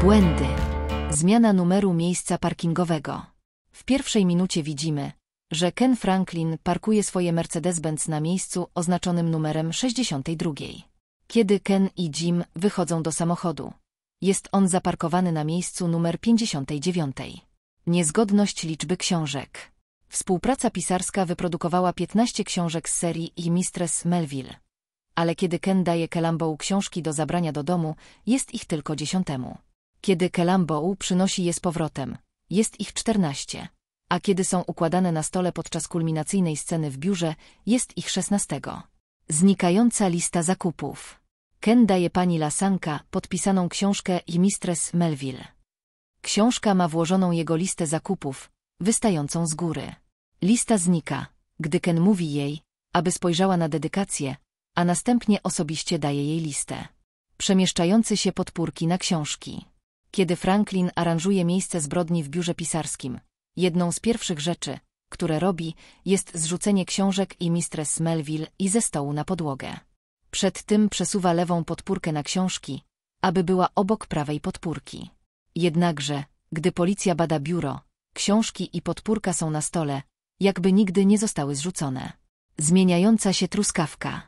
Błędy. Zmiana numeru miejsca parkingowego. W pierwszej minucie widzimy, że Ken Franklin parkuje swoje Mercedes-Benz na miejscu oznaczonym numerem 62. Kiedy Ken i Jim wychodzą do samochodu, jest on zaparkowany na miejscu numer 59. Niezgodność liczby książek. Współpraca pisarska wyprodukowała 15 książek z serii i Mistress Melville. Ale kiedy Ken daje Kelambow książki do zabrania do domu, jest ich tylko dziesiątemu. Kiedy Kelambo'u przynosi je z powrotem, jest ich czternaście, a kiedy są układane na stole podczas kulminacyjnej sceny w biurze, jest ich szesnastego. Znikająca lista zakupów. Ken daje pani Lasanka podpisaną książkę i Mistress Melville. Książka ma włożoną jego listę zakupów, wystającą z góry. Lista znika, gdy Ken mówi jej, aby spojrzała na dedykację, a następnie osobiście daje jej listę. Przemieszczający się podpórki na książki. Kiedy Franklin aranżuje miejsce zbrodni w biurze pisarskim, jedną z pierwszych rzeczy, które robi, jest zrzucenie książek i mistress Melville i ze stołu na podłogę. Przed tym przesuwa lewą podpórkę na książki, aby była obok prawej podpórki. Jednakże, gdy policja bada biuro, książki i podpórka są na stole, jakby nigdy nie zostały zrzucone. Zmieniająca się truskawka.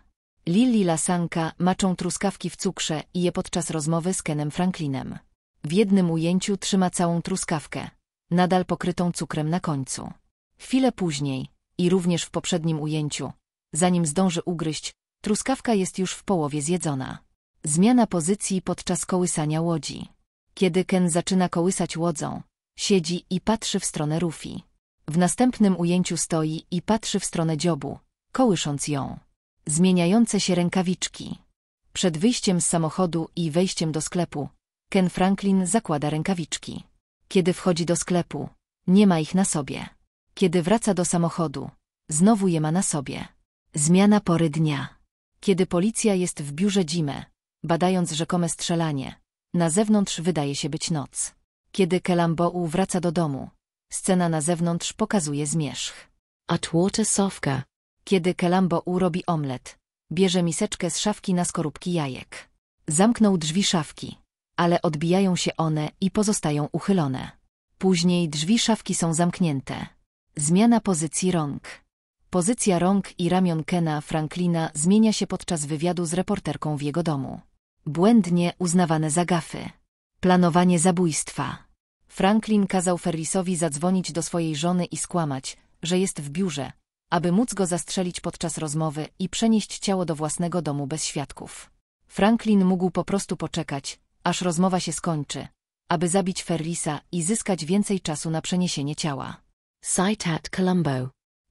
Lily Lasanka maczą truskawki w cukrze i je podczas rozmowy z Kenem Franklinem. W jednym ujęciu trzyma całą truskawkę, nadal pokrytą cukrem na końcu. Chwilę później, i również w poprzednim ujęciu, zanim zdąży ugryźć, truskawka jest już w połowie zjedzona. Zmiana pozycji podczas kołysania łodzi. Kiedy Ken zaczyna kołysać łodzą, siedzi i patrzy w stronę Rufi. W następnym ujęciu stoi i patrzy w stronę dziobu, kołysząc ją. Zmieniające się rękawiczki. Przed wyjściem z samochodu i wejściem do sklepu, Ken Franklin zakłada rękawiczki. Kiedy wchodzi do sklepu, nie ma ich na sobie. Kiedy wraca do samochodu, znowu je ma na sobie. Zmiana pory dnia. Kiedy policja jest w biurze Jimmy, badając rzekome strzelanie, na zewnątrz wydaje się być noc. Kiedy u wraca do domu, scena na zewnątrz pokazuje zmierzch. Atwater Sofka. Kiedy u robi omlet, bierze miseczkę z szafki na skorupki jajek. Zamknął drzwi szafki ale odbijają się one i pozostają uchylone. Później drzwi szafki są zamknięte. Zmiana pozycji rąk. Pozycja rąk i ramion Kena Franklina zmienia się podczas wywiadu z reporterką w jego domu. Błędnie uznawane za gafy. Planowanie zabójstwa. Franklin kazał Ferrisowi zadzwonić do swojej żony i skłamać, że jest w biurze, aby móc go zastrzelić podczas rozmowy i przenieść ciało do własnego domu bez świadków. Franklin mógł po prostu poczekać, aż rozmowa się skończy, aby zabić Ferrisa i zyskać więcej czasu na przeniesienie ciała. Site at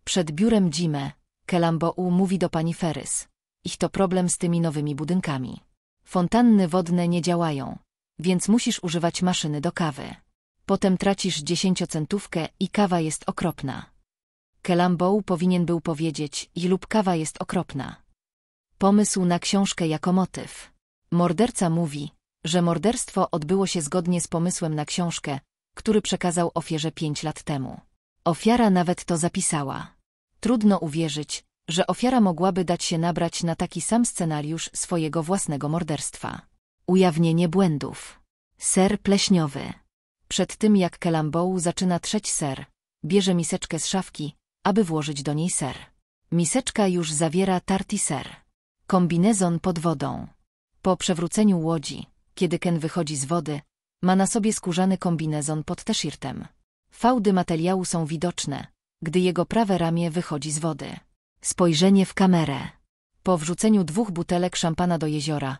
Przed biurem Jimmy, Colombo mówi do pani Ferris. Ich to problem z tymi nowymi budynkami. Fontanny wodne nie działają, więc musisz używać maszyny do kawy. Potem tracisz dziesięciocentówkę i kawa jest okropna. Kelambow powinien był powiedzieć i lub kawa jest okropna. Pomysł na książkę jako motyw. Morderca mówi, że morderstwo odbyło się zgodnie z pomysłem na książkę, który przekazał ofierze pięć lat temu. Ofiara nawet to zapisała. Trudno uwierzyć, że ofiara mogłaby dać się nabrać na taki sam scenariusz swojego własnego morderstwa. Ujawnienie błędów. Ser pleśniowy. Przed tym jak Kelambow zaczyna trzeć ser, bierze miseczkę z szafki, aby włożyć do niej ser. Miseczka już zawiera tarti ser. Kombinezon pod wodą. Po przewróceniu łodzi, kiedy Ken wychodzi z wody, ma na sobie skórzany kombinezon pod teszirtem. Fałdy materiału są widoczne, gdy jego prawe ramię wychodzi z wody. Spojrzenie w kamerę. Po wrzuceniu dwóch butelek szampana do jeziora,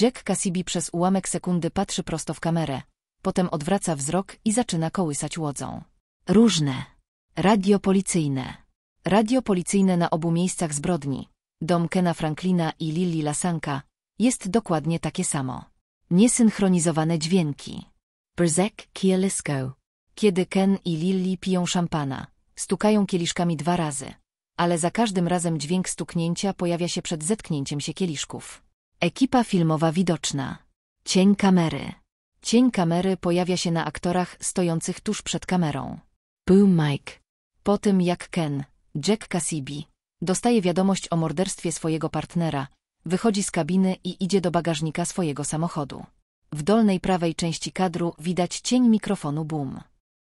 Jack Cassidy przez ułamek sekundy patrzy prosto w kamerę, potem odwraca wzrok i zaczyna kołysać łodzą. Różne. Radio policyjne. Radio policyjne na obu miejscach zbrodni, dom Kena Franklina i Lily Lasanka, jest dokładnie takie samo. Niesynchronizowane dźwięki. Brzek, kielisko. Kiedy Ken i Lily piją szampana, stukają kieliszkami dwa razy. Ale za każdym razem dźwięk stuknięcia pojawia się przed zetknięciem się kieliszków. Ekipa filmowa widoczna. Cień kamery. Cień kamery pojawia się na aktorach stojących tuż przed kamerą. Boom Mike. Po tym jak Ken, Jack Cassidy, dostaje wiadomość o morderstwie swojego partnera, wychodzi z kabiny i idzie do bagażnika swojego samochodu. W dolnej prawej części kadru widać cień mikrofonu boom.